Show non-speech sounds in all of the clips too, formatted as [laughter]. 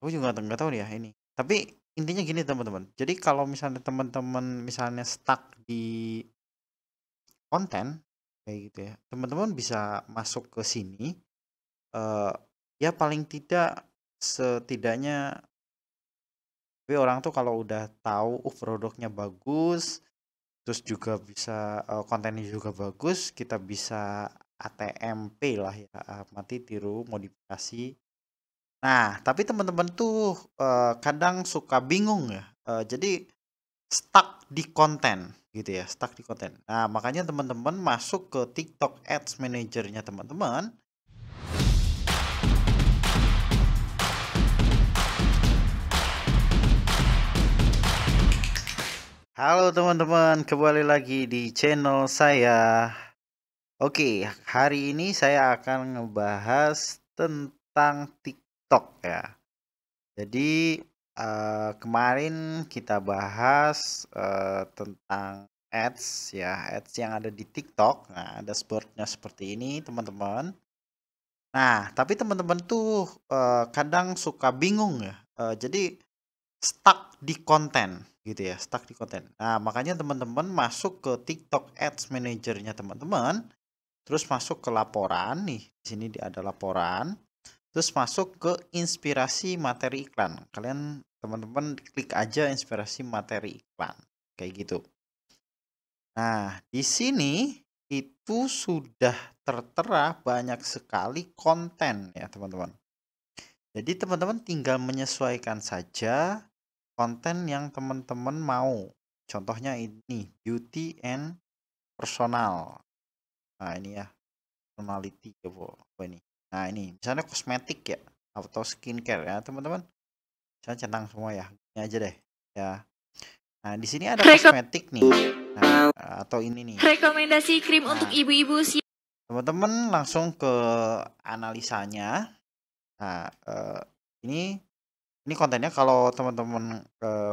aku juga nggak tahu ya ini tapi intinya gini teman-teman jadi kalau misalnya teman-teman misalnya stuck di konten kayak gitu ya teman-teman bisa masuk ke sini uh, ya paling tidak setidaknya tapi orang tuh kalau udah tahu uh produknya bagus terus juga bisa uh, kontennya juga bagus kita bisa ATMP lah ya mati tiru modifikasi Nah, tapi teman-teman tuh uh, kadang suka bingung ya. Uh, jadi stuck di konten gitu ya, stuck di konten. Nah, makanya teman-teman masuk ke TikTok Ads Manager-nya teman-teman. Halo teman-teman, kembali lagi di channel saya. Oke, hari ini saya akan ngebahas tentang TikTok TikTok ya. Jadi uh, kemarin kita bahas uh, tentang ads ya, ads yang ada di TikTok. Nah, ada sportnya seperti ini teman-teman. Nah, tapi teman-teman tuh uh, kadang suka bingung ya. Uh, jadi stuck di konten gitu ya, stuck di konten. Nah, makanya teman-teman masuk ke TikTok Ads Manager-nya teman-teman. Terus masuk ke laporan nih. Di sini ada laporan. Terus masuk ke inspirasi materi iklan. Kalian teman-teman klik aja inspirasi materi iklan. Kayak gitu. Nah, di sini itu sudah tertera banyak sekali konten ya, teman-teman. Jadi teman-teman tinggal menyesuaikan saja konten yang teman-teman mau. Contohnya ini, beauty and personal. Nah, ini ya, personality ya, apa, ini? Nah ini misalnya kosmetik ya atau skincare ya teman-teman. saya centang semua ya, ini aja deh ya. Nah di sini ada kosmetik nih, nah, atau ini nih. Rekomendasi krim nah, untuk ibu-ibu sih. Teman-teman langsung ke analisanya. Nah uh, ini ini kontennya kalau teman-teman uh,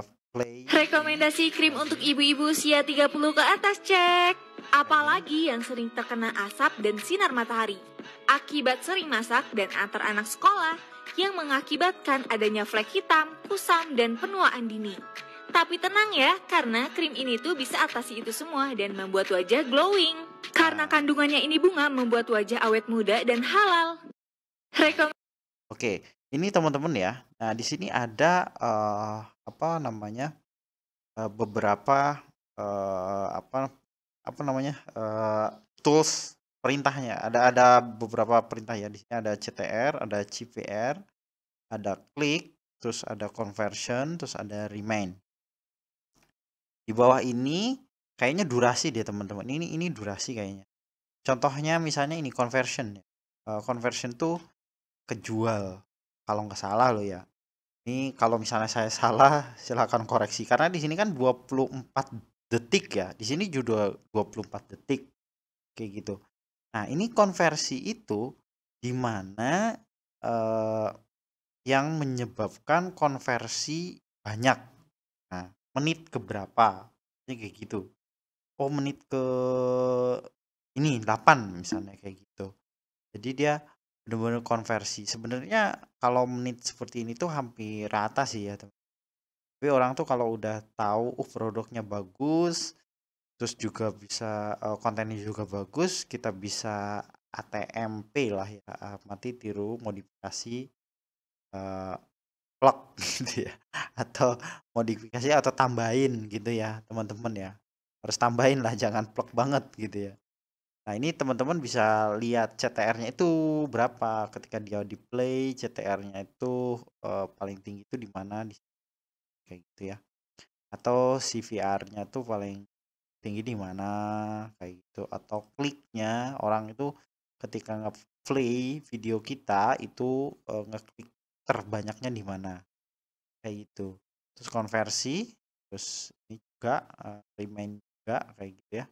Rekomendasi krim untuk ibu-ibu usia 30 ke atas cek. Apalagi yang sering terkena asap dan sinar matahari. Akibat sering masak dan antar anak sekolah yang mengakibatkan adanya flek hitam, kusam, dan penuaan dini. Tapi tenang ya, karena krim ini tuh bisa atasi itu semua dan membuat wajah glowing. Karena kandungannya ini bunga membuat wajah awet muda dan halal. Rekom Oke, ini teman-teman ya. Nah, di sini ada uh, apa namanya eh, beberapa eh, apa apa namanya eh, tools perintahnya ada ada beberapa perintah ya di sini ada CTR ada CPR ada klik terus ada conversion terus ada remain di bawah ini kayaknya durasi dia teman-teman ini ini durasi kayaknya contohnya misalnya ini conversion ya. conversion tuh kejual kalau nggak salah lo ya ini kalau misalnya saya salah silahkan koreksi karena di sini kan 24 detik ya di sini juga 24 detik kayak gitu nah ini konversi itu mana eh, yang menyebabkan konversi banyak nah menit ke berapa ini kayak gitu oh menit ke ini 8 misalnya kayak gitu jadi dia benar-benar konversi sebenarnya kalau menit seperti ini tuh hampir rata sih ya tapi orang tuh kalau udah tahu uh produknya bagus terus juga bisa uh, kontennya juga bagus kita bisa ATMP lah ya mati tiru modifikasi uh, plug [laughs] gitu ya atau modifikasi atau tambahin gitu ya teman-teman ya harus tambahin lah jangan plug banget gitu ya Nah, ini teman-teman bisa lihat CTR-nya itu berapa ketika dia di play, CTR-nya itu uh, paling tinggi itu di mana di kayak gitu ya. Atau CVR-nya tuh paling tinggi di mana kayak gitu atau kliknya orang itu ketika nge-play video kita itu uh, ngeklik terbanyaknya di mana. Kayak gitu. Terus konversi, terus ini juga uh, remain juga kayak gitu ya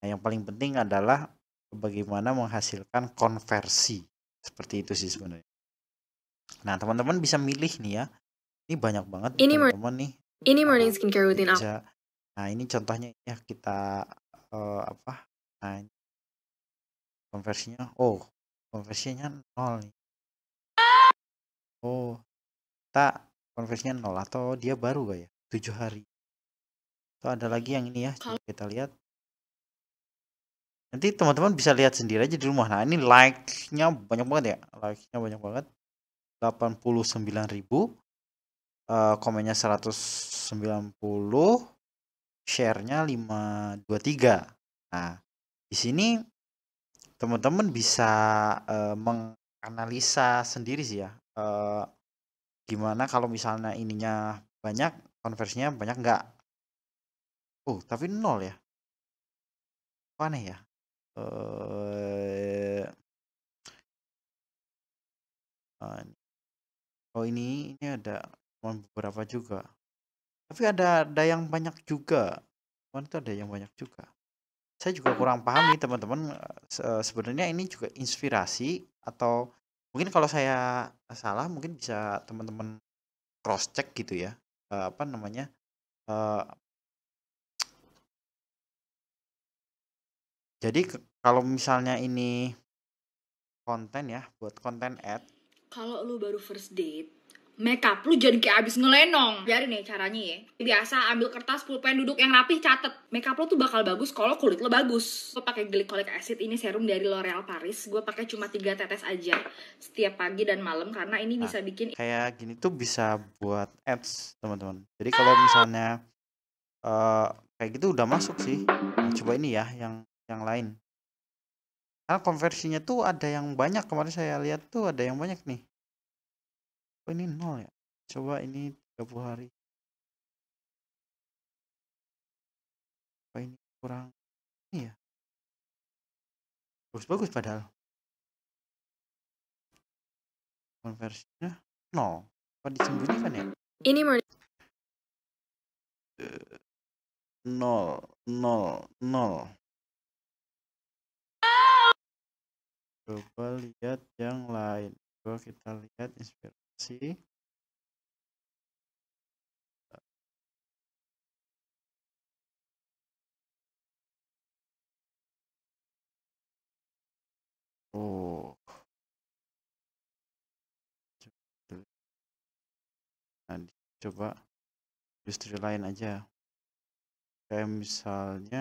Nah, yang paling penting adalah bagaimana menghasilkan konversi. Seperti itu sih sebenarnya. Nah, teman-teman bisa milih nih ya. Ini banyak banget ini teman-teman nih. Ini morning skincare routine aja Nah, ini contohnya ya kita uh, apa? Nah, konversinya. Oh, konversinya nol nih. Oh, tak konversinya nol atau dia baru gak ya? 7 hari. Itu ada lagi yang ini ya, kita lihat nanti teman-teman bisa lihat sendiri aja di rumah nah ini like-nya banyak banget ya like-nya banyak banget 89.000 uh, eh, komennya 190 share-nya 523 nah di sini teman-teman bisa uh, menganalisa sendiri sih ya uh, gimana kalau misalnya ininya banyak konversinya banyak enggak oh uh, tapi nol ya aneh ya Eh, oh ini ini ada beberapa juga. Tapi ada ada yang banyak juga. Cuman itu ada yang banyak juga. Saya juga hmm. kurang paham nih teman-teman. Se eh, Sebenarnya ini juga inspirasi atau mungkin kalau saya salah mungkin bisa teman-teman cross check gitu ya. Uh, apa namanya? Uh, jadi kalau misalnya ini konten ya, buat konten ad. Kalau lu baru first date, makeup lu jadi kayak abis ngelenong. Biarin nih ya caranya ya. Biasa ambil kertas, pulpen, duduk yang rapi, catet. Makeup lu tuh bakal bagus kalau kulit lu bagus. Gue pakai glycolic acid ini serum dari L'Oreal Paris. Gue pakai cuma tiga tetes aja setiap pagi dan malam karena ini nah, bisa bikin kayak gini tuh bisa buat ads, teman-teman. Jadi kalau misalnya uh, kayak gitu udah masuk sih. Nah, coba ini ya yang yang lain. Karena ah, konversinya tuh ada yang banyak kemarin saya lihat tuh ada yang banyak nih. Oh ini nol ya. Coba ini 30 hari. Apa oh, ini kurang ini ya? Bagus-bagus padahal. Konversinya nol. Apa disembunyikan ya? Ini mau eh, nol nol nol coba lihat yang lain coba kita lihat inspirasi oh nah, coba industri lain aja kayak misalnya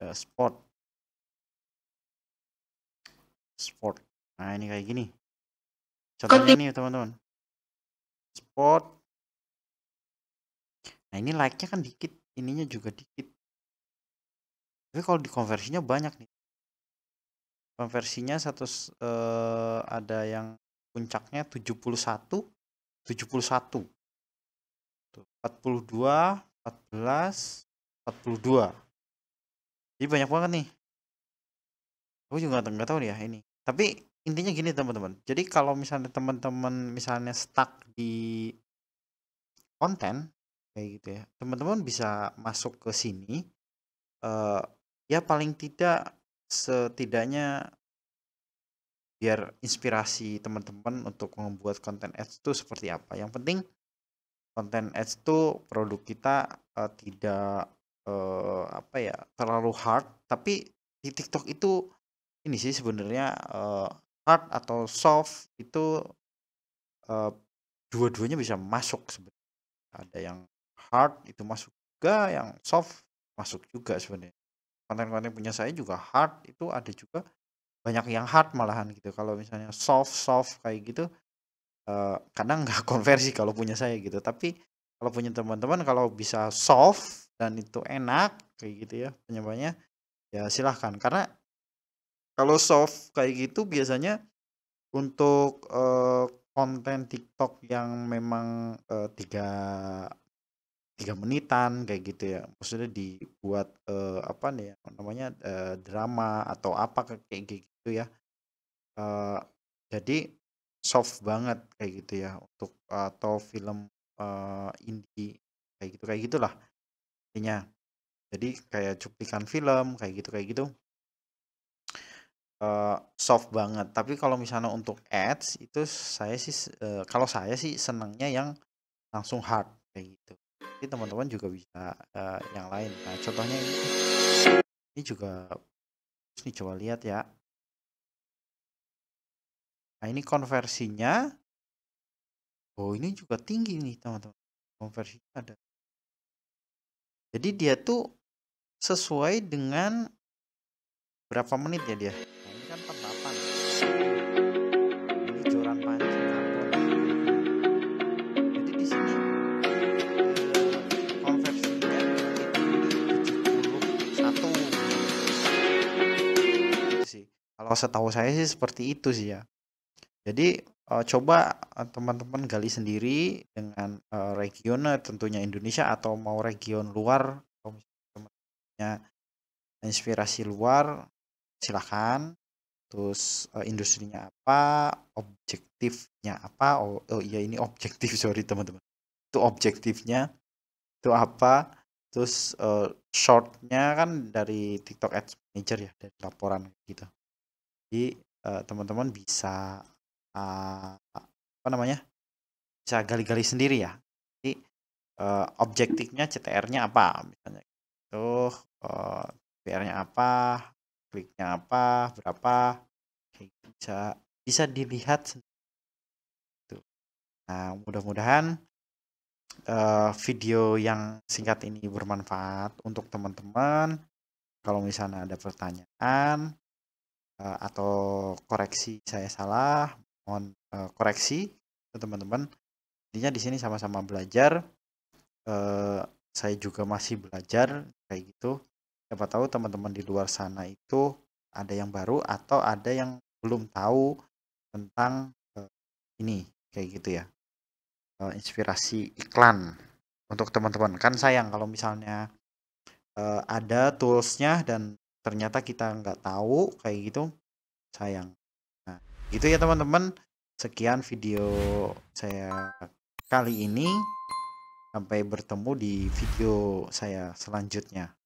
Eh, sport sport nah ini kayak gini contohnya nih teman-teman sport nah ini like-nya kan dikit ininya juga dikit tapi kalau di konversinya banyak nih konversinya satu uh, ada yang puncaknya 71 71 42 14 42 jadi banyak banget nih aku juga nggak tahu ya ini tapi intinya gini teman-teman jadi kalau misalnya teman-teman misalnya stuck di konten kayak gitu ya teman-teman bisa masuk ke sini uh, ya paling tidak setidaknya biar inspirasi teman-teman untuk membuat konten ads itu seperti apa yang penting konten ads itu produk kita uh, tidak uh, apa ya terlalu hard tapi di TikTok itu ini sih sebenarnya uh, hard atau soft itu uh, dua-duanya bisa masuk sebenarnya ada yang hard itu masuk juga yang soft masuk juga sebenarnya konten-konten punya saya juga hard itu ada juga banyak yang hard malahan gitu kalau misalnya soft soft kayak gitu uh, kadang nggak [laughs] konversi kalau punya saya gitu tapi kalau punya teman-teman kalau bisa soft dan itu enak kayak gitu ya penyebabnya ya silahkan karena kalau soft kayak gitu biasanya untuk uh, konten TikTok yang memang uh, tiga tiga menitan kayak gitu ya maksudnya dibuat uh, apa nih ya, namanya uh, drama atau apa kayak gitu ya uh, jadi soft banget kayak gitu ya untuk atau film uh, indie kayak gitu kayak gitulah intinya jadi kayak cuplikan film kayak gitu kayak gitu uh, soft banget tapi kalau misalnya untuk ads itu saya sih uh, kalau saya sih senangnya yang langsung hard kayak gitu jadi teman-teman juga bisa uh, yang lain nah contohnya ini ini juga ini coba lihat ya nah ini konversinya oh ini juga tinggi nih teman-teman konversinya ada jadi dia tuh sesuai dengan berapa menit ya dia nah, ini kan 48 ini joran pancing jadi di sini eh, konversinya itu sih kalau setahu saya sih seperti itu sih ya jadi uh, coba eh, teman-teman gali sendiri dengan uh, region tentunya Indonesia atau mau region luar atau misalnya inspirasi luar silahkan terus uh, industrinya apa objektifnya apa oh, oh iya ini objektif [laughs] sorry teman-teman itu objektifnya itu apa terus uh, shortnya kan dari TikTok Ads Manager ya dari laporan gitu jadi teman-teman uh, teman -teman bisa uh, apa namanya bisa gali-gali sendiri ya jadi uh, objektifnya CTR-nya apa misalnya itu uh, eh, PR-nya apa kliknya apa berapa gitu bisa bisa dilihat itu Nah, mudah-mudahan uh, video yang singkat ini bermanfaat untuk teman-teman. Kalau misalnya ada pertanyaan uh, atau koreksi saya salah, mohon uh, koreksi teman-teman intinya di sini sama-sama belajar uh, saya juga masih belajar kayak gitu siapa tahu teman-teman di luar sana itu ada yang baru atau ada yang belum tahu tentang uh, ini kayak gitu ya uh, inspirasi iklan untuk teman-teman kan sayang kalau misalnya uh, ada toolsnya dan ternyata kita nggak tahu kayak gitu sayang itu ya teman-teman. Sekian video saya kali ini. Sampai bertemu di video saya selanjutnya.